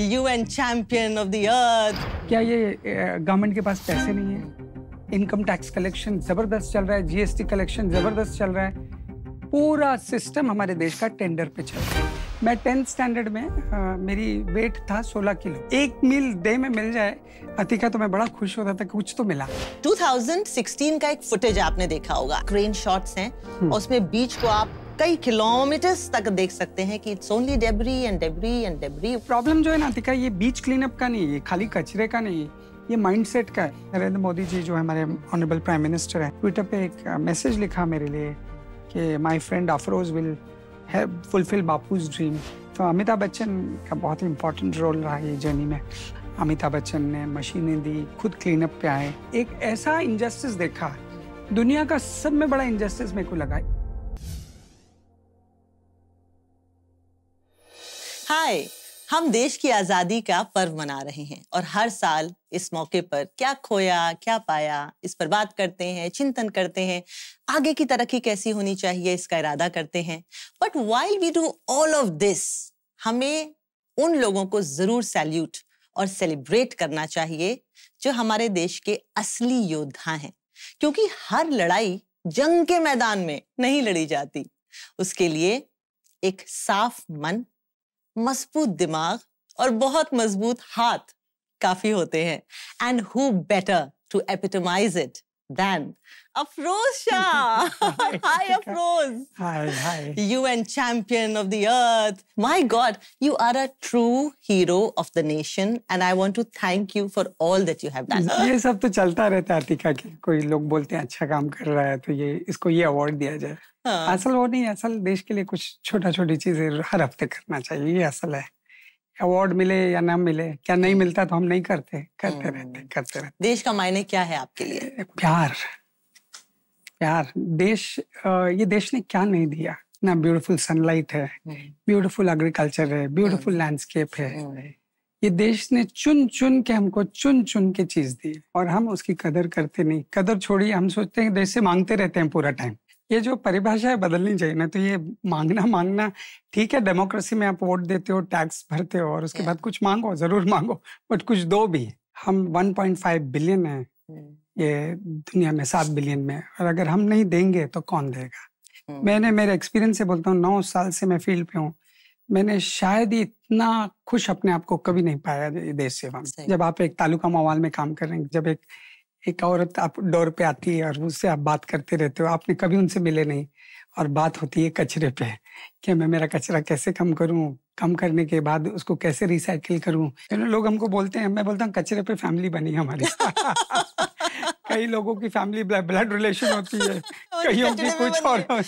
UN champion of the earth क्या ये government के पास पैसे नहीं है इनकम टैक्स कलेक्शन जबरदस्त चल रहा है जीएसटी कलेक्शन जबरदस्त चल रहा है पूरा सिस्टम हमारे देश का टेंडर पे चल रहा है मैं टेंथ स्टैंडर्ड में आ, मेरी वेट था 16 किलो एक मील डे में मिल जाए अतिका तो मैं बड़ा खुश होता था कुछ तो मिला 2016 का एक फुटेज आपने देखा होगा क्रेन शॉट्स हैं हम्म। और उसमें बीच को आप कई किलोमीटर्स तक देख सकते हैं कि it's only debris and debris and debris problem जो है ना तिका ये बीच क्लीन अप का नहीं है खाली कचरे का नहीं है ये माइंडसेट का है नरेंद्र मोदी जी जो हमारे ऑनरेबल प्राइम मिनिस्टर है ट्विटर पे एक मैसेज uh, लिखा मेरे लिए कि my friend Afroz will help fulfil Bapu's dream तो अमिताभ बच्चन का बहुत ही इंपॉर्टेंट रोल रहा ये जर्नी में अमिताभ बच्चन ने मशीनें दी खुद क्लीनअप पे आए एक ऐसा इनजस्टिस देखा दुनिया का सब में बड़ा इंजस्टिस मेरे को लगा हाय हम देश की आज़ादी का पर्व मना रहे हैं और हर साल इस मौके पर क्या खोया क्या पाया इस पर बात करते हैं चिंतन करते हैं आगे की तरक्की कैसी होनी चाहिए इसका इरादा करते हैं but while we do all of this हमें उन लोगों को ज़रूर सैल्यूट और सेलिब्रेट करना चाहिए जो हमारे देश के असली योद्धा हैं क्योंकि हर लड़ाई जंग के मैदान में नहीं लड़ी जाती उसके लिए एक साफ मन मजबूत दिमाग और बहुत मजबूत हाथ काफी होते हैं and who better to epitomise it than Afroz Shah hi Afroz hi hi UN champion of the earth my God you are a true hero of the nation and I want to thank you for all that you have done ये सब तो चलता रहता है अर्तिका के कोई लोग बोलते हैं अच्छा काम कर रहा है तो ये इसको ये अवार्ड दिया जाए हाँ. असल वो नहीं असल देश के लिए कुछ छोटा छोटी चीजें हर हफ्ते करना चाहिए ये असल है अवार्ड मिले या ना मिले क्या नहीं मिलता तो हम नहीं करते करते रहते हम्म। करते रहते देश का मायने क्या है आपके लिए प्यार यार देश ये देश ने क्या नहीं दिया ना ब्यूटीफुल सनलाइट है ब्यूटीफुल हम्म। एग्रीकल्चर है ब्यूटीफुल लैंडस्केप हाँ। है हाँ। ये देश ने चुन चुन के हमको चुन चुन के चीज दी और हम उसकी कदर करते नहीं कदर छोड़िए हम सोचते हैं देश से मांगते रहते हैं पूरा टाइम ये जो परिभाषा है बदलनी चाहिए ना तो ये मांगना मांगना ठीक है डेमोक्रेसी में आप वोट देते हो टैक्स भरते हो और उसके हाँ। बाद कुछ मांगो जरूर मांगो बट कुछ दो भी हम 1.5 बिलियन है ये दुनिया में सात बिलियन में और अगर हम नहीं देंगे तो कौन देगा मैंने हम्म। मेरे एक्सपीरियंस से बोलता हूँ नौ साल से मैं फील्ड पे हूँ मैंने शायद ही इतना खुश अपने आप को कभी नहीं पाया देश सेवा में जब आप एक तालुका मवाल में काम कर रहे हैं जब एक एक औरत आप डोर पे आती है और उससे आप बात करते रहते हो आपने कभी उनसे मिले नहीं और बात होती है कचरे पे कि मैं मेरा कचरा कैसे कम करूं कम करने के बाद उसको कैसे रिसाइकिल करूं तो लोग हमको बोलते हैं मैं बोलता हूँ कचरे पे फैमिली बनी हमारी कई लोगों की फैमिली ब्लड रिलेशन होती है कईयों की कुछ और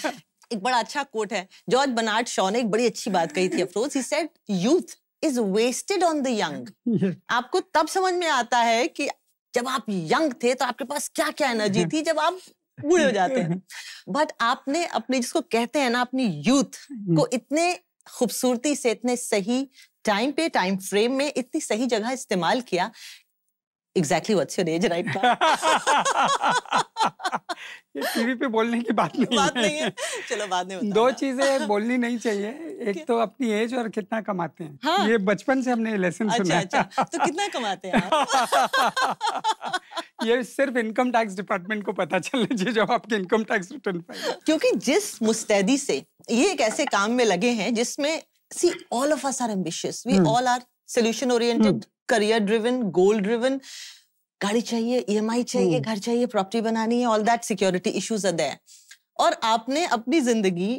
एक बड़ा अच्छा कोट है जॉर्ज बनार्ड शॉ ने एक बड़ी अच्छी बात कही थी Afroz he said youth is wasted on the young आपको तब समझ में आता है कि जब आप यंग थे तो आपके पास क्या क्या एनर्जी थी जब आप बूढ़े हो जाते हैं बट आपने अपने जिसको कहते हैं ना अपनी यूथ को इतने खूबसूरती से इतने सही टाइम पे टाइम फ्रेम में इतनी सही जगह इस्तेमाल किया exactly what's your age right now ये टीवी पे बोलने की बात नहीं बात नहीं है चलो बाद में दो चीजें बोलनी नहीं चाहिए एक तो अपनी एज और कितना कमाते हैं हाँ? ये बचपन से हमने लेसन अच्छा, सुना अच्छा तो कितना कमाते हैं ये सिर्फ इनकम टैक्स डिपार्टमेंट को पता चलना चाहिए जब आपके इनकम टैक्स रिटर्न क्योंकि जिस मुस्तैदी से ये एक ऐसे काम में लगे हैं जिसमें see all of us are ambitious we all are solution oriented career driven goal driven गाड़ी चाहिए ईएमआई e चाहिए hmm. घर चाहिए प्रॉपर्टी बनानी है all that security issues are और आपने अपनी जिंदगी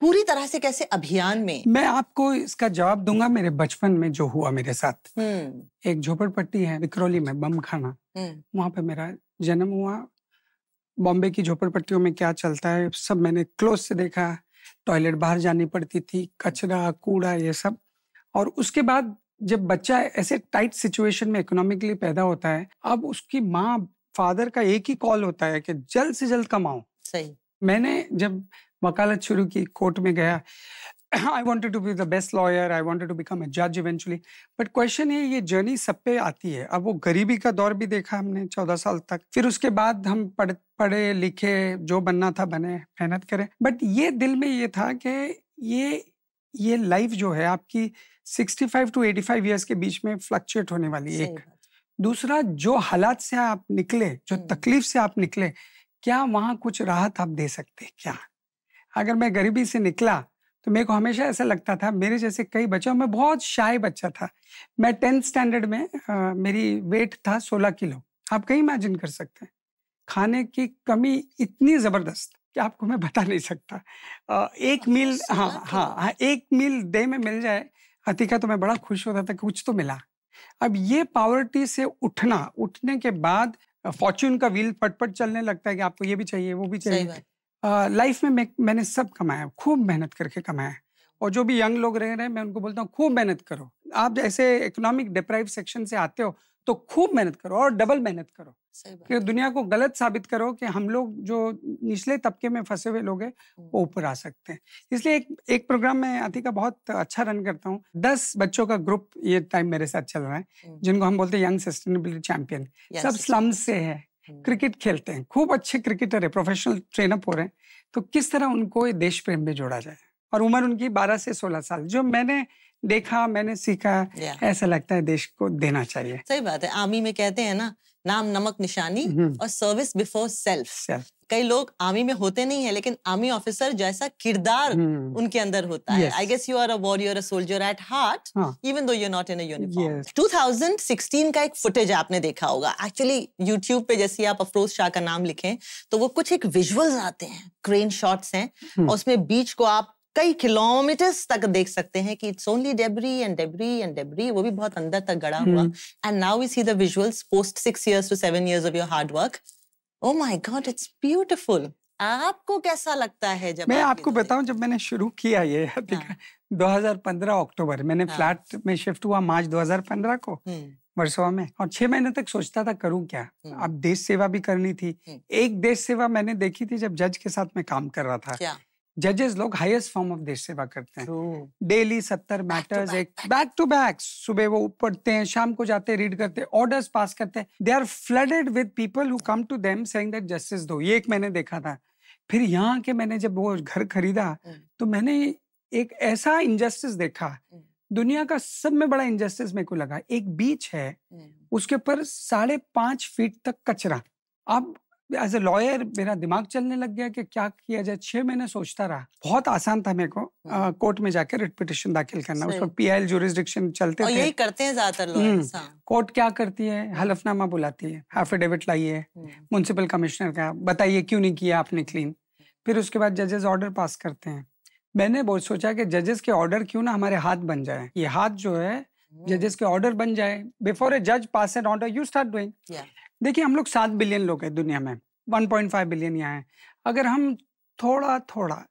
पूरी तरह से कैसे अभियान में मैं आपको इसका जवाब दूंगा मेरे बचपन में जो हुआ मेरे साथ हम्म। एक झोपड़पट्टी है विक्रोली में बम खाना हम्म। वहां पे मेरा जन्म हुआ बॉम्बे की झोपड़पट्टियों में क्या चलता है सब मैंने क्लोज से देखा टॉयलेट बाहर जानी पड़ती थी कचरा कूड़ा ये सब और उसके बाद जब बच्चा ऐसे टाइट सिचुएशन में इकोनॉमिकली पैदा होता है अब उसकी माँ फादर का एक ही कॉल होता है कि जल्द से जल्द कमाओ सही मैंने जब वकालत शुरू की कोर्ट में गया I wanted to be the best lawyer I wanted to become a जज इवेंचुअली बट क्वेश्चन ये ये जर्नी सब पे आती है अब वो गरीबी का दौर भी देखा हमने चौदह साल तक फिर उसके बाद हम पढ़ पढ़े लिखे जो बनना था बने मेहनत करें बट ये दिल में ये था कि ये ये लाइफ जो है आपकी 65 टू 85 इयर्स के बीच में फ्लक्चुएट होने वाली एक दूसरा जो हालात से आप निकले जो तकलीफ से आप निकले क्या वहाँ कुछ राहत आप दे सकते हैं क्या अगर मैं गरीबी से निकला तो मेरे को हमेशा ऐसा लगता था मेरे जैसे कई बच्चों में बहुत शाय बच्चा था मैं टेंथ स्टैंडर्ड में आ, मेरी वेट था सोलह किलो आप कहीं इमेजिन कर सकते हैं खाने की कमी इतनी ज़बरदस्त कि आपको मैं बता नहीं सकता एक अच्छा, मील हाँ हाँ हाँ एक मील डे में मिल जाए अतिका तो मैं बड़ा खुश होता था कुछ तो मिला अब ये पावर्टी से उठना उठने के बाद फॉर्च्यून का व्हील पटपट चलने लगता है कि आपको ये भी चाहिए वो भी चाहिए लाइफ में मैं, मैंने सब कमाया खूब मेहनत करके कमाया और जो भी यंग लोग रह रहे हैं मैं उनको बोलता हूँ खूब मेहनत करो आप जैसे इकोनॉमिक डिप्राइव सेक्शन से आते हो तो खूब मेहनत करो और डबल मेहनत करो कि दुनिया को गलत साबित करो कि हम लोग जो निचले तबके में फंसे हुए लोग हैं वो हम्म। ऊपर आ सकते हैं इसलिए एक एक प्रोग्राम में आती का बहुत अच्छा रन करता हूँ दस बच्चों का ग्रुप ये टाइम मेरे साथ चल रहा है हम्म। जिनको हम बोलते हैं यंग सस्टेनेबिलिटी चैंपियन सब स्लम से है क्रिकेट हम्म। खेलते हैं खूब अच्छे क्रिकेटर है प्रोफेशनल ट्रेनअप हो रहे हैं तो किस तरह उनको देश प्रेम में जोड़ा जाए और उम्र उनकी 12 से 16 साल जो मैंने देखा मैंने सीखा ऐसा लगता है देश को देना चाहिए सही बात है आर्मी में कहते हैं ना नाम नमक निशानी हम्म, हम्म। और सर्विस बिफोर सेल्फ कई लोग आर्मी में होते नहीं है लेकिन आर्मी ऑफिसर जैसा किरदार हम्म। उनके अंदर होता है I guess you are a warrior a soldier at heart even though you not in uniform 2016 का एक फुटेज आपने देखा होगा एक्चुअली यूट्यूब पे जैसे आप अफरोज शाह का नाम लिखें तो वो कुछ एक विजुअल्स आते हैं क्रेन शॉट्स हैं और उसमें बीच को आप कई किलोमीटर्स तक देख सकते हैं कि it's only debris and debris and debris वो भी बहुत अंदर तक गड़ा हुआ and now we see the visuals post six years to seven years of your hard work oh my God it's beautiful आपको कैसा लगता है जब मैं आपको बताऊं जब मैंने शुरू किया ये हाँ. 2015 अक्टूबर मैंने हाँ. फ्लैट में शिफ्ट हुआ मार्च 2015 को हम्म। वर्सोवा में और छह महीने तक सोचता था करूं क्या हम्म। अब देश सेवा भी करनी थी हम्म। एक देश सेवा मैंने देखी थी जब जज के साथ मैं काम कर रहा था क्या? जजेस लोग हाईएस्ट फॉर्म ऑफ देश सेवा करते हैं डेली सत्तर मैटर्स एक बैक टू बैक सुबह वो पढ़ते हैं शाम को जाते हैं रीड करते हैं ऑर्डर्स पास करते हैं they are flooded with people who come to them saying that justice दो ये एक मैंने देखा था फिर यहाँ के मैंने जब वो घर खरीदा hmm। तो मैंने एक ऐसा इनजस्टिस देखा hmm। दुनिया का सब में बड़ा इनजस्टिस मेरे को लगा एक बीच है hmm। उसके ऊपर साढ़े पांच फीट तक कचरा आप एज ए लॉयर मेरा दिमाग चलने लग गया कि क्या किया जाए छह महीने सोचता रहा बहुत आसान था मेरे को हाँ। कोर्ट में जाकर रिट पिटिशन दाखिल करना उस पर पी आई एल जुरिस्डिक्शन चलते और यही करते हैं ज्यादातर हम्म। हाँ। कोर्ट क्या करती है हलफनामा बुलाती है एफिडेविट लाइए म्यूनसिपल कमिश्नर का बताइए क्यों नहीं किया आपने क्लीन फिर उसके बाद जजेस ऑर्डर पास करते हैं मैंने बहुत सोचा कि जजेस के ऑर्डर क्यों ना हमारे हाथ बन जाए ये हाथ जो है जजेस हम्म। के ऑर्डर बन जाए बिफोर ए जज pass an order you start doing देखिए हम लोग सात बिलियन लोग हैं दुनिया में 1.5 बिलियन यहाँ हैं अगर हम थोड़ा थोड़ा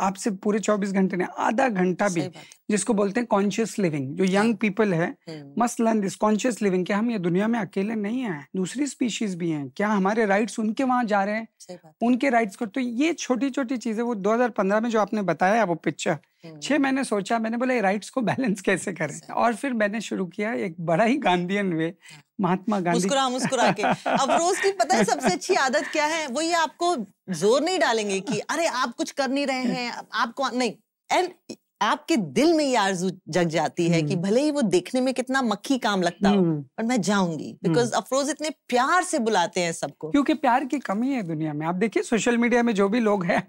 आपसे पूरे 24 घंटे ने आधा घंटा भी जिसको बोलते हैं कॉन्शियस लिविंग जो यंग पीपल है हम्म। Must learn this conscious living कि हम ये दुनिया में अकेले नहीं है दूसरी स्पीशीज भी हैं क्या हमारे राइट्स उनके वहां जा रहे हैं उनके राइट्स को तो ये छोटी छोटी चीजें वो 2015 में जो आपने बताया वो पिक्चर छः हम्म। महीने सोचा मैंने बोला राइट्स को बैलेंस कैसे करें और फिर मैंने शुरू किया एक बड़ा ही गांधीयन वे हाँ। महात्मा गांधी मुस्कुरा मुस्कुरा के अब रोज की पता है सबसे अच्छी आदत क्या है वो ये आपको जोर नहीं डालेंगे कि अरे आप कुछ कर नहीं रहे हैं आपको नहीं एंड आपके दिल में ये आरजू जग जाती है कि हम्म। भले ही वो देखने में कितना मक्खी काम लगता हो हम्म। पर मैं जाऊंगी बिकॉज हम्म। अफरोज इतने प्यार से बुलाते हैं सबको क्योंकि प्यार की कमी है दुनिया में आप देखिए सोशल मीडिया में जो भी लोग हैं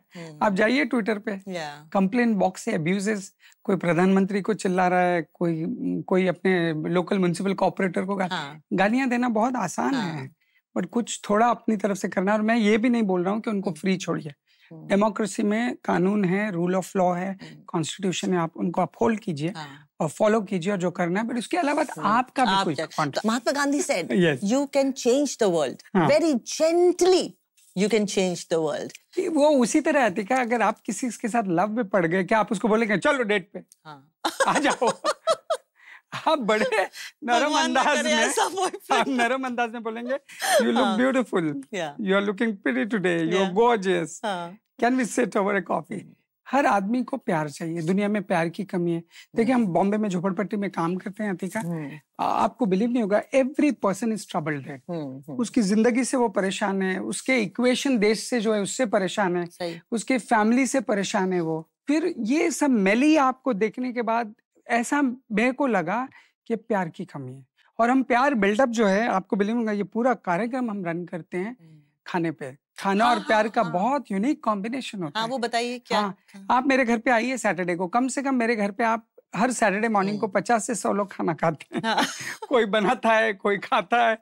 आप जाइए ट्विटर पे कंप्लेन बॉक्स से अब्यूजेस कोई प्रधानमंत्री को चिल्ला रहा है कोई कोई अपने लोकल म्यूनसिपल कॉपोरेटर को हाँ। गालियां देना बहुत आसान हाँ। है बट कुछ थोड़ा अपनी तरफ से करना और मैं ये भी नहीं बोल रहा हूँ कि उनको फ्री छोड़िए डेमोक्रेसी हम्म। में कानून है रूल ऑफ लॉ है कॉन्स्टिट्यूशन हम्म। है आप उनको अपहोल्ड कीजिए हाँ। और फॉलो कीजिए और जो करना है बट उसके अलावा तो हाँ। आपका भी कोई Mahatma Gandhi said you can change the world very gently you can change the world वो उसी तरह है क्या अगर आप किसी के साथ लव में पड़ गए क्या आप उसको बोलेंगे चलो डेट पे हाँ. आ जाओ आप बड़े नरम अंदाज में आप नरम अंदाज में बोलेंगे you look beautiful you are looking pretty today you are gorgeous can we sit over a coffee हर आदमी को प्यार चाहिए दुनिया में प्यार की कमी है देखिए hmm. हम बॉम्बे में झोपड़पट्टी में काम करते हैं अतिका hmm. आपको बिलीव नहीं होगा एवरी पर्सन इज ट्रबल्ड है hmm, उसकी जिंदगी से वो परेशान है उसके इक्वेशन देश से जो है उससे परेशान है उसके फैमिली से परेशान है वो फिर ये सब मेली आपको देखने के बाद ऐसा मेरे को लगा कि प्यार की कमी है और हम प्यार बिल्डअप जो है आपको बिलीव होगा ये पूरा कार्यक्रम हम रन करते हैं खाने पे खाना हाँ, और हाँ, प्यार का हाँ, बहुत यूनिक कॉम्बिनेशन होता हाँ, है वो बताइए क्या हाँ, आप मेरे घर पे आइए सैटरडे को कम से कम मेरे घर पे आप हर सैटरडे मॉर्निंग को हम्म। पचास से सौ लोग खाना खाते हैं हाँ। कोई बनाता है कोई खाता है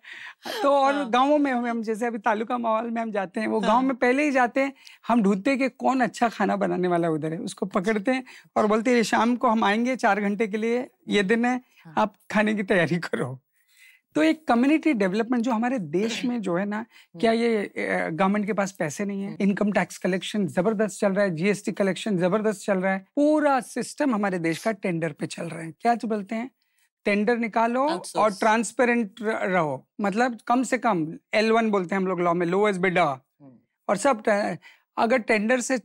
तो और हाँ। में हम जैसे अभी तालुका माहौल में हम जाते हैं वो हाँ। गाँव में पहले ही जाते हैं हम ढूंढते हैं कि कौन अच्छा खाना बनाने वाला उधर है उसको पकड़ते हैं और बोलते हैं शाम को हम आएंगे चार घंटे के लिए ये दिन है हाँ। आप खाने की तैयारी करो तो एक कम्युनिटी डेवलपमेंट जो हमारे देश में जो है ना हम्म। क्या ये गवर्नमेंट के पास पैसे नहीं है इनकम टैक्स कलेक्शन जबरदस्त चल रहा है जीएसटी कलेक्शन जबरदस्त चल रहा है पूरा सिस्टम हमारे देश का टेंडर पे चल रहा है क्या जो तो बोलते हैं टेंडर निकालो और ट्रांसपेरेंट रहो मतलब कम से कम एल वन बोलते हैं हम लोग लॉ में लोएस्ट हम्म। बिडा और सब अगर टेंडर से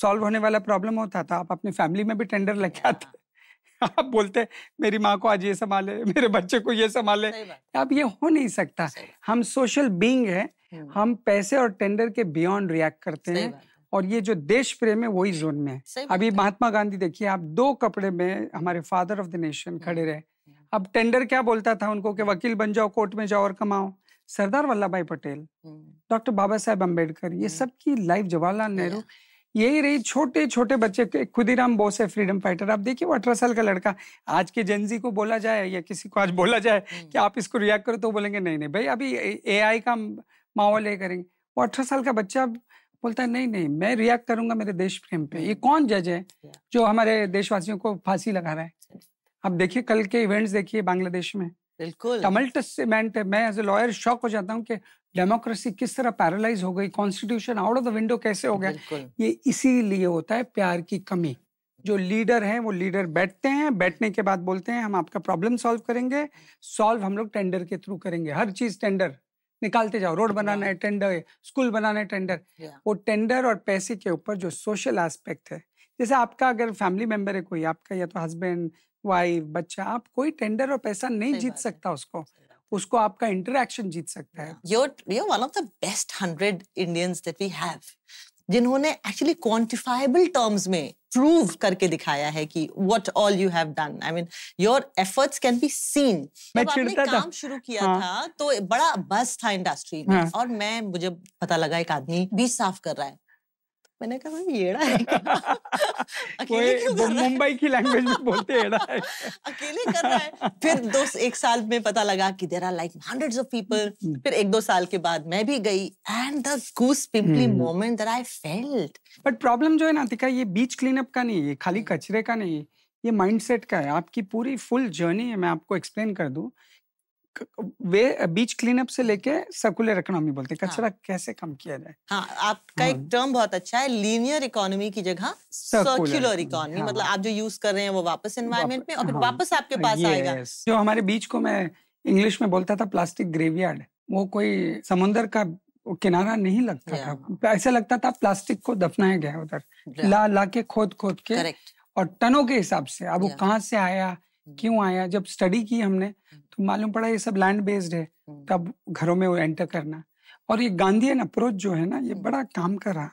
सॉल्व होने वाला प्रॉब्लम होता था तो आप अपनी फैमिली में भी टेंडर लग आते आप बोलते मेरी माँ को आज ये संभाले मेरे बच्चे को ये संभाले अब ये हो नहीं सकता हम सोशल बींग है हम्म। हम पैसे और टेंडर के बियॉन्ड रिएक्ट करते हैं और ये जो देश प्रेम है वही जोन में है अभी महात्मा गांधी देखिए आप दो कपड़े में हमारे फादर ऑफ द नेशन हम्म, खड़े रहे हम्म। अब टेंडर क्या बोलता था उनको कि वकील बन जाओ कोर्ट में जाओ और कमाओ सरदार वल्लभ भाई पटेल डॉक्टर बाबा साहेब अम्बेडकर ये सबकी लाइफ जवाहरलाल नेहरू यही रही छोटे छोटे बच्चे खुदीराम बोस है फ्रीडम फाइटर आप देखिए वो अठारह साल का लड़का आज के जेंजी को बोला जाए या किसी को आज बोला जाए हम्म। कि आप इसको रिएक्ट करो तो बोलेंगे नहीं नहीं भाई अभी ए आई का माहौल है करेंगे वो अठारह साल का बच्चा बोलता है नहीं नहीं मैं रिएक्ट करूंगा मेरे देश प्रेम पे ये कौन जज है जो हमारे देशवासियों को फांसी लगा रहा है अब देखिए कल के इवेंट्स देखिए बांग्लादेश में बिल्कुल टमल्टस से मैं मैं एज ए लॉयर शॉक हो जाता हूँ कि डेमोक्रेसी किस तरह पैरालाइज हो गई constitution out of the window कैसे हो गया ये इसीलिए होता है प्यार की कमी जो लीडर हैं वो लीडर बैठते हैं बैठने के बाद बोलते हैं हम आपका प्रॉब्लम सॉल्व करेंगे सॉल्व हम लोग टेंडर के थ्रू करेंगे हर चीज टेंडर निकालते जाओ रोड बनाना है टेंडर स्कूल बनाना है टेंडर वो टेंडर और पैसे के ऊपर जो सोशल एस्पेक्ट है जैसे आपका अगर फैमिली मेंबर है कोई आपका या तो हस्बैंड वाइफ बच्चा आप कोई टेंडर और पैसा नहीं जीत सकता उसको उसको आपका इंटरेक्शन जीत सकता है you're you're one of the best 100 Indians that we have जिन्होंने एक्चुअली क्वांटिफाइबल टर्म्स में प्रूव करके दिखाया है कि what all you have done I mean your efforts can be seen मैं चिढ़ता था काम शुरू किया हाँ. था तो बड़ा बस था इंडस्ट्री में हाँ. और मैं मुझे पता लगा एक आदमी बीच साफ कर रहा है मैंने कहा मैम येड़ा है अकेले क्यों कर रहा है मुंबई की लैंग्वेज में बोलते हैं है अकेले कर रहा है फिर दो एक साल में पता लगा कि there are like hundreds of people फिर एक दो साल के बाद मैं भी गई and the goose pimply moment that I felt but problem जो है ना तिका ये बीच क्लीनअप का नहीं है खाली हम्म। कचरे का नहीं है ये माइंडसेट का है आपकी पूरी फुल जर्नी है मैं आपको एक्सप्लेन कर दूं वे बीच क्लीनअप से लेके सर्कुलर इकोनॉमी बोलते हैं हाँ। कचरा हाँ, कैसे कम किया जाए हाँ आपका हाँ, एक टर्म बहुत अच्छा है लीनियर इकोनॉमी की जगह सर्कुलर इकोनॉमी हाँ। मतलब आप जो यूज कर रहे हैं वो वापस एनवायरमेंट में और फिर हाँ। वापस आपके पास आएगा जो हमारे बीच को मैं इंग्लिश में बोलता था प्लास्टिक ग्रेवयार्ड वो कोई समुन्दर का किनारा नहीं लगता था ऐसा लगता था प्लास्टिक को दफनाया गया उधर ला ला के खोद खोद के और टनों के हिसाब से अब वो कहाँ से आया क्यों हम्म। आया जब स्टडी की हमने हम्म। तो मालूम पड़ा ये सब लैंड बेस्ड है तब हम्म। घरों में वो एंटर करना और ये गांधीयन अप्रोच जो है ना ये बड़ा काम कर रहा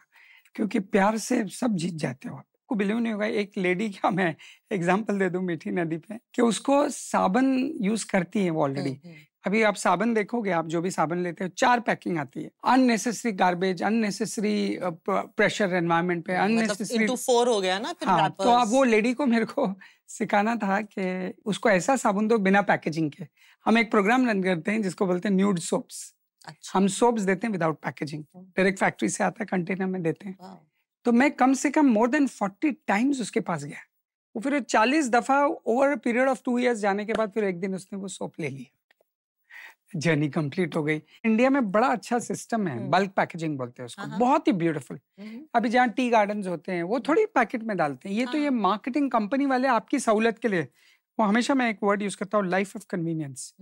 क्योंकि प्यार से सब जीत जाते हो आपको बिलीव नहीं होगा एक लेडी क्या मैं एग्जाम्पल दे दू मीठी नदी पे कि उसको साबन यूज करती है वो ऑलरेडी अभी आप साबुन देखोगे आप जो भी साबुन लेते हो चार पैकिंग आती है unnecessary garbage unnecessary pressure environment पे हम्म, मतलब अननेसेसरी मतलब फोर हो गया ना फिर हाँ, तो अब वो लेडी को मेरे को सिखाना था कि उसको ऐसा साबुन दो बिना पैकेजिंग के हम एक प्रोग्राम रन करते हैं जिसको बोलते हैं न्यूड सोप्स अच्छा। हम सोप्स देते हैं विदाउट पैकेजिंग हम्म। डायरेक्ट फैक्ट्री से आता है कंटेनर में देते हैं तो मैं कम से कम मोर देन फोर्टी टाइम्स उसके पास गया वो फिर चालीस दफा over period of two years जाने के बाद फिर एक दिन उसने वो सोप ले लिया जर्नी कंप्लीट हो गई इंडिया में बड़ा अच्छा सिस्टम है बल्क पैकेजिंग बोलते हैं उसको हाँ, हाँ। बहुत ही ब्यूटीफुल अभी जहाँ टी गार्डन होते हैं वो थोड़ी पैकेट में डालते हैं ये तो ये हाँ। मार्केटिंग कंपनी वाले आपकी सहूलत के लिए वो हमेशा मैं एक वर्ड यूज करता हूँ लाइफ ऑफ कन्वीनियंस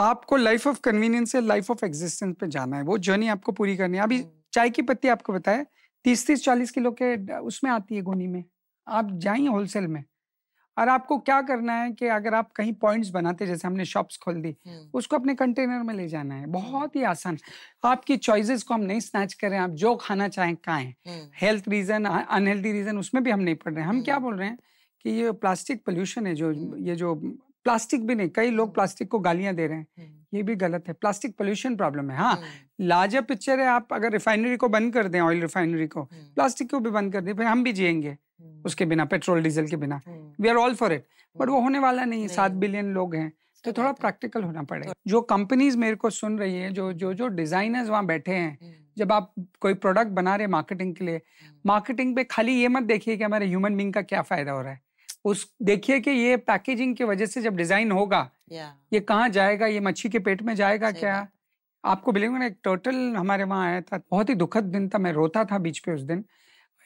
आपको लाइफ ऑफ कन्वीनियंस से लाइफ ऑफ एग्जिस्टेंस पे जाना है वो जर्नी आपको पूरी करनी है अभी चाय की पत्ती आपको बताया तीस तीस चालीस किलो के उसमें आती है गोनी में आप जाइए होलसेल में और आपको क्या करना है कि अगर आप कहीं पॉइंट्स बनाते जैसे हमने शॉप्स खोल दी उसको अपने कंटेनर में ले जाना है बहुत ही आसान आपकी चॉइसेस को हम नहीं स्नैच करें आप जो खाना चाहें खाएं हेल्थ रीजन अनहेल्दी रीजन उसमें भी हम नहीं पढ़ रहे हैं हम क्या बोल रहे हैं कि ये प्लास्टिक पोल्यूशन है जो ये जो प्लास्टिक भी नहीं कई लोग हम्म। प्लास्टिक को गालियां दे रहे हैं हम्म। ये भी गलत है प्लास्टिक पोल्यूशन प्रॉब्लम है हाँ हम्म। लार्जर पिक्चर है आप अगर रिफाइनरी को बंद कर दें ऑयल रिफाइनरी को प्लास्टिक को भी बंद कर दें फिर हम भी जियेंगे उसके बिना पेट्रोल डीजल के बिना we are all for it but वो होने वाला नहीं है सात बिलियन लोग हैं तो थोड़ा प्रैक्टिकल होना पड़ेगा जो कंपनीज मेरे को सुन रही है जो जो जो डिजाइनर्स वहाँ बैठे हैं जब आप कोई प्रोडक्ट बना रहे मार्केटिंग के लिए मार्केटिंग पे खाली ये मत देखिए कि हमारे ह्यूमन बींग का क्या फायदा हो रहा है उस देखिए कि ये पैकेजिंग की वजह से जब डिजाइन होगा yeah. ये कहाँ जाएगा ये मच्छी के पेट में जाएगा क्या आपको बिलेंगे ना एक टर्टल हमारे वहाँ आया था बहुत ही दुखद दिन था मैं रोता था बीच पे उस दिन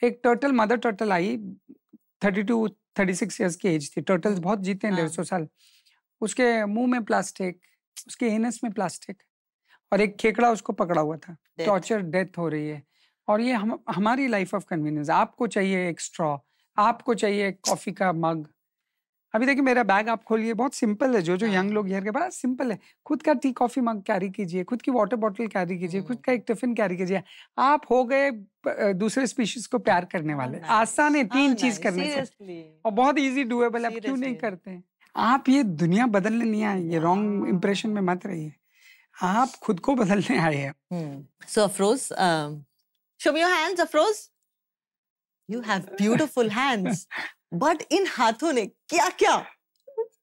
एक टर्टल मदर टर्टल आई thirty two thirty six years की एज थी टोटल बहुत जीते हैं हाँ। डेढ़ सौ साल उसके मुंह में प्लास्टिक उसके हेनस में प्लास्टिक और एक खेकड़ा उसको पकड़ा हुआ था टॉर्चर डेथ हो रही है और ये हम हमारी लाइफ ऑफ कन्वीनियंस आपको चाहिए एक स्ट्रॉ आपको चाहिए कॉफ़ी का मग अभी देखिए मेरा बैग आप खोलिए बहुत सिंपल है जो जो यंग हाँ। लोग यहाँ के पास सिंपल है खुद का टी कॉफी मग कैरी कीजिए खुद की वाटर बॉटल कैरी कीजिए खुद हम्म। का एक टिफिन कैरी कीजिए आप हो गए दूसरे स्पीशीज को प्यार करने वाले आसान है तीन हाँ, चीज करने से और बहुत इजी डुएबल आप क्यों नहीं करते हैं आप ये दुनिया बदलने नहीं आए ये रॉन्ग इम्प्रेशन में मत रहिए आप खुद को बदलने आए हैं so Afroz show your hands Afroz you have beautiful hands but इन हाथों ने क्या क्या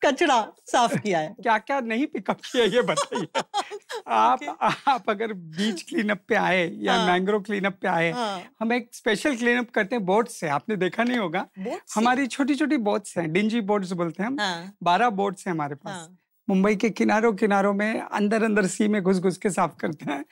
कचरा साफ किया है क्या क्या नहीं पिकअप किया ये बताइए आप okay. आप अगर बीच क्लीनअप पे आए या हाँ, मैंग्रो क्लीनअप पे आए हाँ, हम एक स्पेशल क्लीनअप करते हैं बोट्स से आपने देखा नहीं होगा हमारी छोटी छोटी बोट्स हैं डिंजी बोट्स बोलते हैं हम हाँ, बारह बोट्स हैं हमारे पास हाँ, मुंबई के किनारों किनारों में अंदर अंदर सी में घुस घुस के साफ करते हैं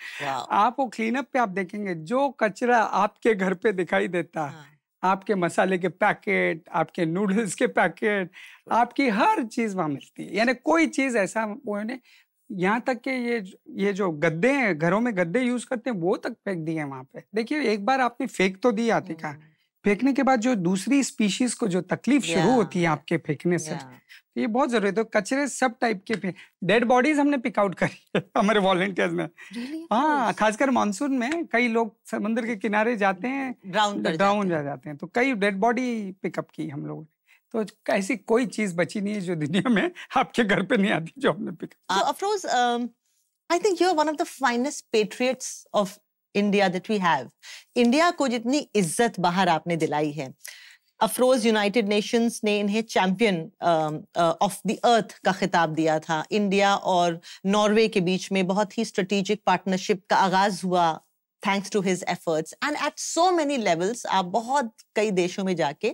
आप वो क्लीनअप पे आप देखेंगे जो कचरा आपके घर पे दिखाई देता है हाँ। आपके मसाले के पैकेट आपके नूडल्स के पैकेट आपकी हर चीज़ वहाँ मिलती है यानी कोई चीज़ ऐसा उन्होंने यहाँ तक के ये ये जो गद्दे हैं घरों में गद्दे यूज करते हैं वो तक फेंक दिए हैं वहाँ पे देखिए एक बार आपने फेंक तो दी आतिका हम्म। फेंकने के बाद जो दूसरी स्पीशीज को जो तकलीफ शुरू होती है आपके फेंकने से तो ये बहुत जरूरी है तो कचरे सब टाइप के डेड बॉडीज हमने पिकआउट करी हमारे वॉलेंटियर्स ने हाँ खासकर मानसून में कई लोग समुद्र के किनारे जाते हैं ड्राउन ड्राउन जा जाते हैं तो कई डेड बॉडी पिकअप की हम लोग तो ऐसी कोई चीज बची नहीं है जो दुनिया में आपके घर पे नहीं आती जो हमने pickup Afroz I think you are one of the finest patriots of India that we have India को जितनी इज्जत बाहर आपने दिलाई है अफरोज यूनाइटेड नेशंस ने इन्हें चैंपियन ऑफ द अर्थ का खिताब दिया था इंडिया और नॉर्वे के बीच में बहुत ही स्ट्रेटेजिक पार्टनरशिप का आगाज हुआ thanks to his efforts and at so many levels आप बहुत कई देशों में जाके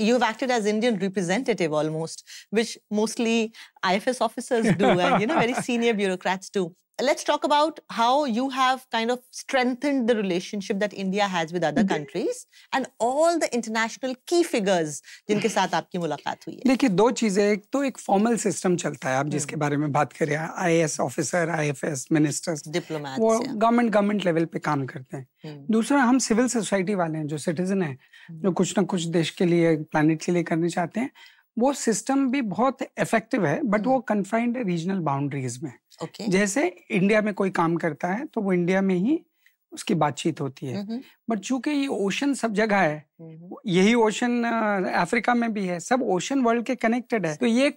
you have acted as Indian representative almost which mostly IFS officers do, and you know, very senior bureaucrats do. Let's talk about how you have kind of strengthened the relationship that India has with other countries and all the international key figures जिनके साथ आपकी मुलाकात हुई है देखिए दो चीजें एक तो एक formal system चलता है आप जिसके बारे में बात कर रहे हैं IAS officer, IFS ministers, diplomats वो गवर्नमेंट government level पे काम करते हैं दूसरा हम civil society वाले हैं जो सिटीजन है जो कुछ ना कुछ देश के लिए planet के लिए करने चाहते हैं वो सिस्टम भी बहुत इफेक्टिव है बट वो कन्फाइंड रीजनल बाउंड्रीज में okay. जैसे इंडिया में कोई काम करता है तो वो इंडिया में ही उसकी बातचीत होती है बट हम्म। चूंकि ये ओशन सब जगह है हम्म। यही ओशन अफ्रीका में भी है सब ओशन वर्ल्ड के कनेक्टेड है तो ये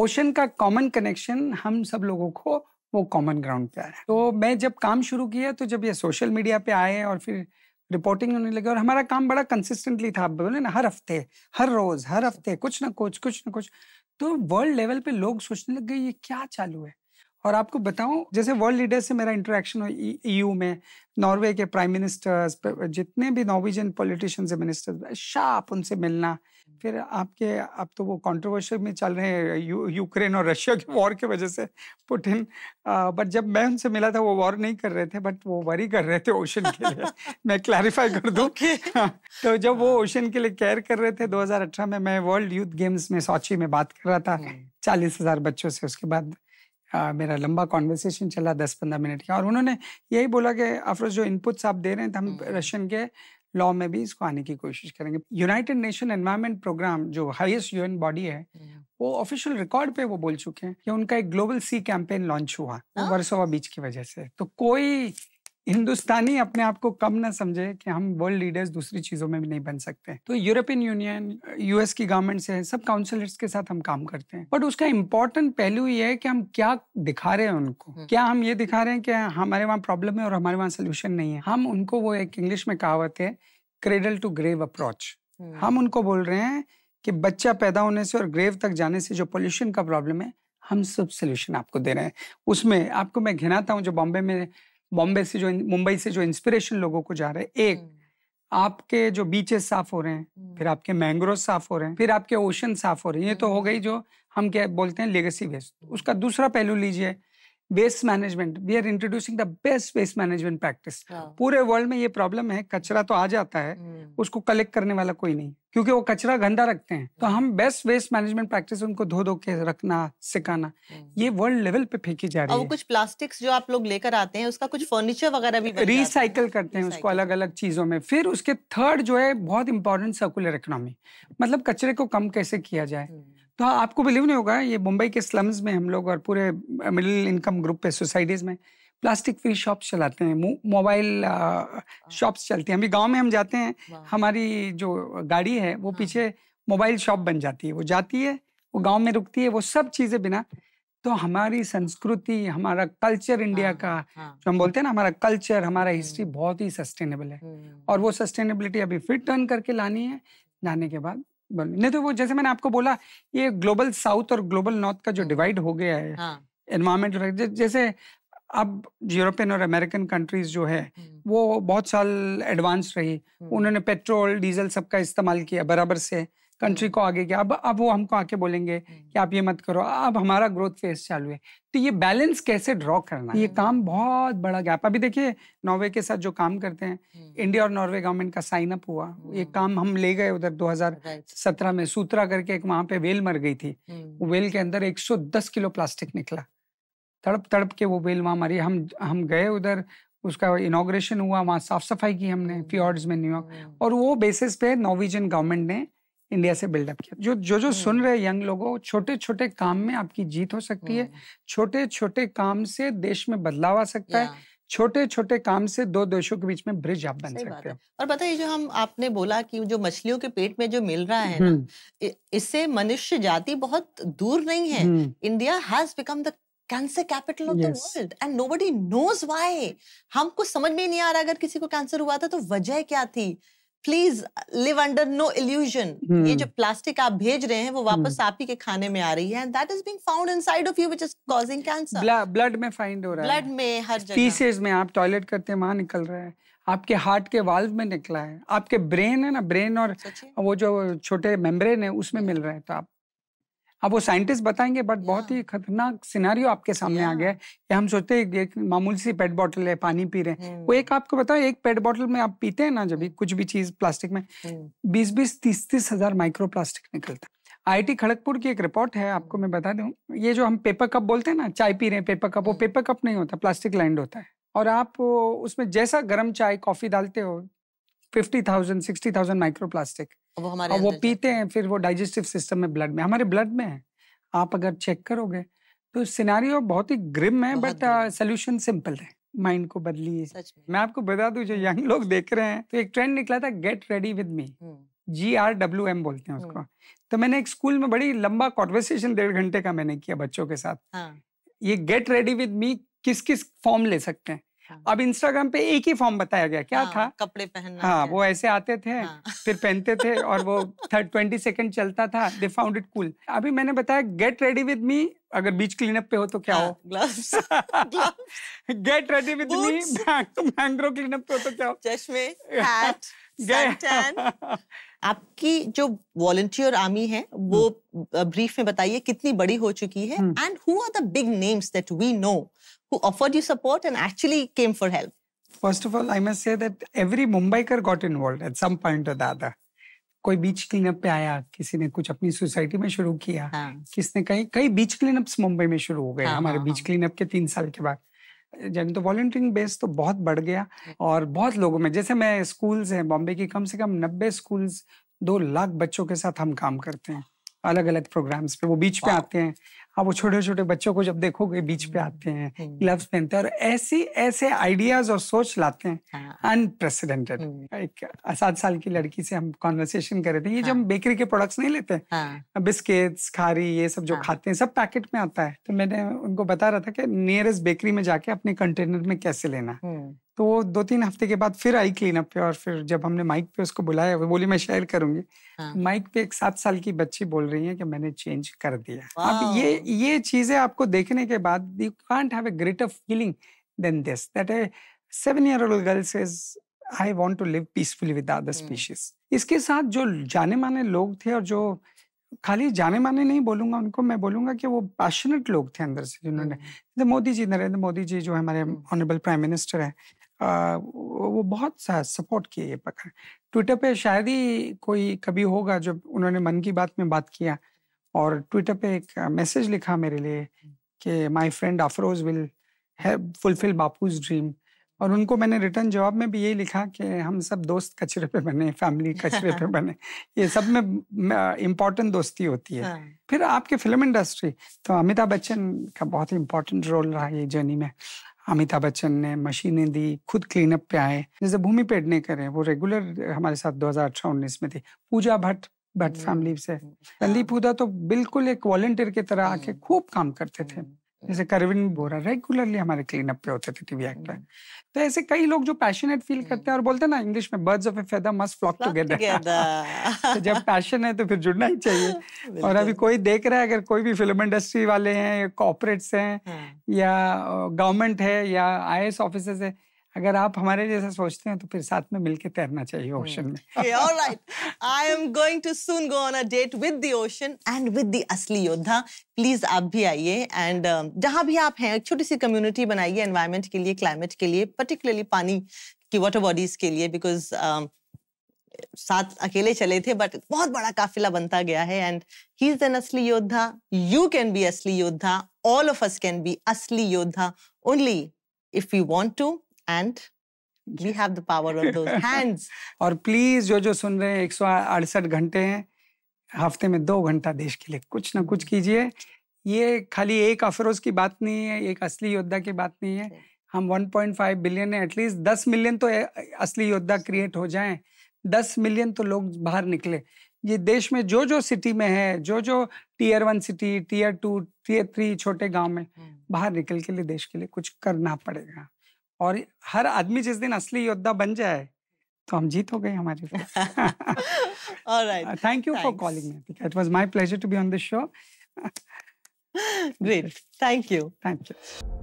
ओशन का कॉमन कनेक्शन हम सब लोगों को वो कॉमन ग्राउंड पे आ रहा है तो मैं जब काम शुरू किया तो जब ये सोशल मीडिया पे आए और फिर रिपोर्टिंग होने लगी और हमारा काम बड़ा कंसिस्टेंटली था बोले ना हर हफ्ते हर रोज हर हफ्ते कुछ ना कुछ कुछ ना कुछ तो वर्ल्ड लेवल पे लोग सोचने लग गए ये क्या चालू है और आपको बताऊं जैसे वर्ल्ड लीडर से मेरा इंटरेक्शन ईयू e- e में नॉर्वे के प्राइम मिनिस्टर्स जितने भी नॉर्वेजियन पॉलिटिशियंस मिनिस्टर्स शाप उनसे मिलना फिर आपके अब तो वो कंट्रोवर्शियल में चल रहे हैं यू, यूक्रेन और रशिया के वॉर हाँ। की वजह से पुटिन बट जब मैं उनसे मिला था वो वॉर नहीं कर रहे थे बट वो वरी कर रहे थे ओशन के लिए मैं क्लैरिफाई कर दूं हाँ, तो जब वो ओशन हाँ। के लिए केयर कर रहे थे 2018 में मैं वर्ल्ड यूथ गेम्स में सोची में बात कर रहा था चालीस हजार बच्चों से उसके बाद Uh, मेरा लंबा कॉन्वर्सेशन चला दस पंद्रह मिनट का और उन्होंने यही बोला कि अफरोज जो इनपुट्स आप दे रहे हैं तो हम रशियन के लॉ में भी इसको आने की कोशिश करेंगे यूनाइटेड नेशन एनवायरमेंट प्रोग्राम जो हाईएस्ट यूएन बॉडी है हम्म। वो ऑफिशियल रिकॉर्ड पे वो बोल चुके हैं कि उनका एक ग्लोबल सी कैंपेन लॉन्च हुआ हाँ। वर्सोवा बीच की वजह से तो कोई हिंदुस्तानी अपने आप को कम ना समझे कि हम वर्ल्ड लीडर्स दूसरी चीज़ों में भी नहीं बन सकते तो यूरोपियन यूनियन यूएस की गवर्नमेंट से सब काउंसिलर्स के साथ हम काम करते हैं बट उसका इम्पोर्टेंट पहलू ये है कि हम क्या दिखा रहे हैं उनको हम्म। क्या हम ये दिखा रहे हैं कि हमारे वहाँ प्रॉब्लम है और हमारे वहाँ सोल्यूशन नहीं है हम उनको वो एक इंग्लिश में कहावत है क्रेडल टू ग्रेव अप्रोच हम उनको बोल रहे हैं कि बच्चा पैदा होने से और ग्रेव तक जाने से जो पोल्यूशन का प्रॉब्लम है हम सब सोल्यूशन आपको दे रहे हैं उसमें आपको मैं घिनाता हूँ जो बॉम्बे में बॉम्बे से जो मुंबई से जो इंस्पिरेशन लोगों को जा रहे है एक हम्म। आपके जो बीचेस हम्म। साफ हो रहे हैं फिर आपके मैंग्रोव साफ हो रहे हैं फिर आपके ओशन साफ हो रहे हैं ये तो हो हम्म। गई जो हम क्या बोलते हैं लेगेसी वेस्ट उसका दूसरा पहलू लीजिए waste management we are introducing the best waste management practice पूरे वर्ल्ड में ये प्रॉब्लम है कचरा तो आ जाता है हम्म। उसको कलेक्ट करने वाला कोई नहीं क्योंकि वो कचरा गंदा रखते हैं तो हाँ। हम बेस्ट वेस्ट मैनेजमेंट प्रैक्टिस उनको धो धो के रखना सिखाना हम्म। ये वर्ल्ड लेवल पे फेंकी जा रही है कुछ प्लास्टिक्स जो आप लोग लेकर आते हैं उसका कुछ फर्नीचर वगैरह भी रिसाइकल करते हैं उसको अलग अलग चीजों में फिर उसके थर्ड जो है बहुत इंपॉर्टेंट सर्कुलर इकोनॉमी मतलब कचरे को कम कैसे किया जाए हम्म। तो आपको बिलीव नहीं होगा ये मुंबई के स्लम्स में हम लोग और पूरे मिडिल इनकम ग्रुप पे सोसाइटीज़ में प्लास्टिक फ्री शॉप्स चलाते हैं मोबाइल शॉप्स चलती हैं अभी गांव में हम जाते हैं हमारी जो गाड़ी है वो हाँ। पीछे मोबाइल शॉप बन जाती है वो जाती है वो गांव में रुकती है वो सब चीज़ें बिना तो हमारी संस्कृति हमारा कल्चर इंडिया हाँ, का हाँ। जो हम बोलते हैं ना हमारा कल्चर हमारा हिस्ट्री हम्म। बहुत ही सस्टेनेबल है हम्म। और वो सस्टेनेबिलिटी अभी फिर टर्न करके लानी है लाने के बाद नहीं तो वो जैसे मैंने आपको बोला ये ग्लोबल साउथ और ग्लोबल नॉर्थ का जो डिवाइड हम्म। हो गया है एनवायरमेंट हाँ. जैसे अब यूरोपियन और अमेरिकन कंट्रीज जो है हम्म। वो बहुत साल एडवांस रही हम्म। उन्होंने पेट्रोल डीजल सबका इस्तेमाल किया बराबर से कंट्री को आगे क्या अब अब वो हमको आके बोलेंगे कि हम्म। आप ये मत करो अब हमारा ग्रोथ फेज चालू है तो ये बैलेंस कैसे ड्रॉ करना ये काम बहुत बड़ा गैप अभी देखिए नॉर्वे के साथ जो काम करते हैं इंडिया हम्म। और नॉर्वे गवर्नमेंट का साइन अप हुआ ये हम्म। काम हम ले गए उधर 2017 में सूत्रा करके एक वहां पे वेल मर गई थी वेल के अंदर 110 किलो प्लास्टिक निकला तड़प तड़प के वो वेल वहां मरी हम हम गए उधर उसका इनोग्रेशन हुआ वहां साफ सफाई की हमने फ्योर्ड्स में न्यूयॉर्क और वो बेसिस पे नॉर्वेजियन गवर्नमेंट ने इंडिया से बिल्डअप किया जो जो जो सुन हम्म। रहे यंग लोगों छोटे छोटे काम में आपकी जीत हो सकती है हम्म। छोटे छोटे काम से देश में बदलाव आ सकता है छोटे छोटे काम से दो देशों के बीच में ब्रिज आप बन सकते हैं और पता है जो हम आपने बोला कि जो मछलियों के पेट में जो मिल रहा है ना हम्म। इससे मनुष्य जाति बहुत दूर नहीं है India has become the cancer capital of the world and nobody knows why हमको समझ में नहीं आ रहा अगर किसी को कैंसर हुआ था तो वजह क्या थी please live under no illusion ये जो प्लास्टिक आप भेज रहे हैं वो hmm. वापस आप ही के खाने में आ रही है and that is being found inside of you which is causing cancer blood में फाइंड हो रहा blood है ब्लड में हर जगह पीसेस में आप टॉयलेट करते हैं वहां निकल रहा है आपके हार्ट के वाल्व में निकला है आपके ब्रेन है ना ब्रेन और वो जो छोटे मेम्ब्रेन है उसमें मिल रहा है तो आप अब वो साइंटिस्ट बताएंगे बट बहुत ही खतरनाक सिनारियो आपके सामने आ गया है कि हम सोचते हैं एक मामूली सी पेट बॉटल है पानी पी रहे हैं वो hmm. एक आपको बताओ एक पेट बॉटल में आप पीते हैं ना जब hmm. कुछ भी चीज प्लास्टिक में hmm. बीस बीस तीस तीस हजार माइक्रो प्लास्टिक निकलता है आईआईटी खड़गपुर की एक रिपोर्ट है आपको मैं बता दूं ये जो हम पेपर कप बोलते हैं ना चाय पी रहे हैं पेपर कप वो पेपर कप नहीं होता प्लास्टिक लैंड होता है और आप उसमें जैसा गर्म चाय कॉफी डालते हो fifty thousand sixty thousand microplastic plastic और वो पीते हैं फिर वो डाइजेस्टिव सिस्टम में ब्लड में हमारे ब्लड में है आप अगर चेक करोगे तो सिनारियो बहुत ही ग्रिम है बट सोल्यूशन सिंपल है माइंड को बदलिए मैं आपको बता दूं जो यंग लोग देख रहे हैं तो एक ट्रेंड निकला था get ready with me G R W M बोलते हैं उसको तो मैंने एक स्कूल में बड़ी लंबा कॉन्वर्सेशन डेढ़ घंटे का मैंने किया बच्चों के साथ हाँ। ये गेट रेडी विद मी किस किस फॉर्म ले सकते हैं अच्छा। अब इंस्टाग्राम पे एक ही फॉर्म बताया गया क्या हाँ, था कपड़े पहनना हाँ वो ऐसे आते थे हाँ. फिर पहनते थे और वो थर्ड ट्वेंटी सेकेंड चलता था दे फाउंड इट कूल अभी मैंने बताया गेट रेडी विद मी अगर बीच क्लीनअप पे हो तो क्या हाँ, हो gloves get ready with me mangrove cleanup पे हो तो क्या हो चश्मे हैट आपकी जो वॉलंटियर आर्मी है वो ब्रीफ हम्म। में बताइए कितनी बड़ी हो चुकी है and who are the big names that we know who offered you support and actually came for help? First of all, I must say that every Mumbaiker got involved at some point or the other. कोई बीच cleanup पे आया किसी ने कुछ अपनी society में शुरू किया हाँ. किसने कहीं कई बीच क्लीनअप्स मुंबई में शुरू हो गए हाँ, हमारे हाँ, बीच हाँ. क्लीनअप के तीन साल के बाद जन तो वॉल्टियरिंग बेस तो बहुत बढ़ गया और बहुत लोगों में जैसे मैं स्कूल्स हैं बॉम्बे की कम से कम नब्बे स्कूल्स दो लाख बच्चों के साथ हम काम करते हैं अलग अलग प्रोग्राम्स पे वो बीच पे आते हैं आप हाँ, वो छोटे छोटे बच्चों को जब देखोगे बीच पे आते हैं ग्लव्स हम्म, हम्म। पहनते हैं और ऐसी ऐसे आइडियाज और सोच लाते हैं अनप्रेसिडेंटेड हाँ। हम्म। एक सात साल की लड़की से हम कॉन्वर्सेशन कर रहे थे ये हाँ। जब हम बेकरी के प्रोडक्ट्स नहीं लेते बिस्किट्स खारी ये सब जो खाते हैं सब पैकेट में आता है तो मैंने उनको बता रहा था कि नियरेस्ट बेकरी में जाके अपने कंटेनर में कैसे लेना तो वो दो तीन हफ्ते के बाद फिर आई क्लीन अप पे और फिर जब हमने माइक पे उसको बुलाया वो बोली मैं शेयर करूंगी हाँ। माइक पे एक सात साल की बच्ची बोल रही है कि मैंने चेंज कर दिया अब ये ये चीजें आपको देखने के बाद you can't have a greater feeling than this that seven year old girl says I want to live peacefully with other species इसके साथ जो जाने माने लोग थे और जो खाली जाने माने नहीं बोलूंगा उनको मैं बोलूंगा कि वो पैशनेट लोग थे अंदर से जिन्होंने हम्म। मोदी जी नरेंद्र मोदी जी जो हमारे ऑनरेबल प्राइम मिनिस्टर हैं आ, वो बहुत सपोर्ट किए ये पकड़ ट्विटर पे शायद ही कोई कभी होगा जब उन्होंने मन की बात में बात किया और ट्विटर पे एक मैसेज लिखा मेरे लिए कि my friend Afroz will fulfil Bapu's dream और उनको मैंने रिटर्न जवाब में भी यही लिखा कि हम सब दोस्त कचरे पे बने फैमिली कचरे पे बने ये सब में इम्पोर्टेंट दोस्ती होती है हाँ। फिर आपके फिल्म इंडस्ट्री तो अमिताभ बच्चन का बहुत ही इम्पोर्टेंट रोल रहा ये जर्नी में अमिताभ बच्चन ने मशीनें दी खुद क्लीन अप पे आए जैसे भूमि पेडनेकर करे वो रेगुलर हमारे साथ दो हजार 2018 उन्नीस में थे पूजा भट्ट भट्ट फैमिली हम्म, से संदीप हम्म। पूजा तो बिल्कुल एक वॉलेंटियर की तरह हम्म। आके खूब काम करते थे जैसे करविन बोरा रेगुलरली हमारे क्लीन अप पे होते थे टीवी एक्टर हम्म। तो ऐसे कई लोग जो पैशनेट फील करते हैं हम्म। और बोलते हैं ना इंग्लिश में birds of a feather must flock together तो जब पैशन है तो फिर जुड़ना ही चाहिए और अभी कोई देख रहा है अगर कोई भी फिल्म इंडस्ट्री वाले हैं या कॉपरेट्स हैं हाँ। या गवर्नमेंट है या आई एस ऑफिसर्स है अगर आप हमारे जैसा सोचते हैं तो फिर साथ में मिलके तैरना चाहिए ओशन हम्म। में alright I am going to soon go on a date with the ocean and with the असली योद्धा प्लीज आप भी आइए एंड um, जहां भी आप हैं एक छोटी सी कम्युनिटी बनाइए एनवायरमेंट के लिए क्लाइमेट के लिए पर्टिकुलरली पानी की वाटर बॉडीज के लिए बिकॉज um, साथ अकेले चले थे बट बहुत बड़ा काफिला बनता गया है एंड ही इज एन असली योद्धा यू कैन बी असली योद्धा all of us can be असली योद्धा only if you want to and we have the power of those hands और प्लीज जो जो सुन रहे हैं एक सौ अड़सठ घंटे हैं हफ्ते में दो घंटा देश के लिए कुछ ना कुछ हम्म। कीजिए ये खाली एक अफरोज की बात नहीं है एक असली योद्धा की बात नहीं है हम 1.5 बिलियन है एटलीस्ट 10 मिलियन तो असली योद्धा क्रिएट हो जाएं 10 मिलियन तो लोग बाहर निकले ये देश में जो जो सिटी में है जो जो tier one city tier two tier three छोटे गांव में हम्म। बाहर निकल के लिए देश के लिए कुछ करना पड़ेगा और हर आदमी जिस दिन असली योद्धा बन जाए तो हम जीत हो गए हमारे thank you for calling it was my pleasure to be on this show great thank you thank you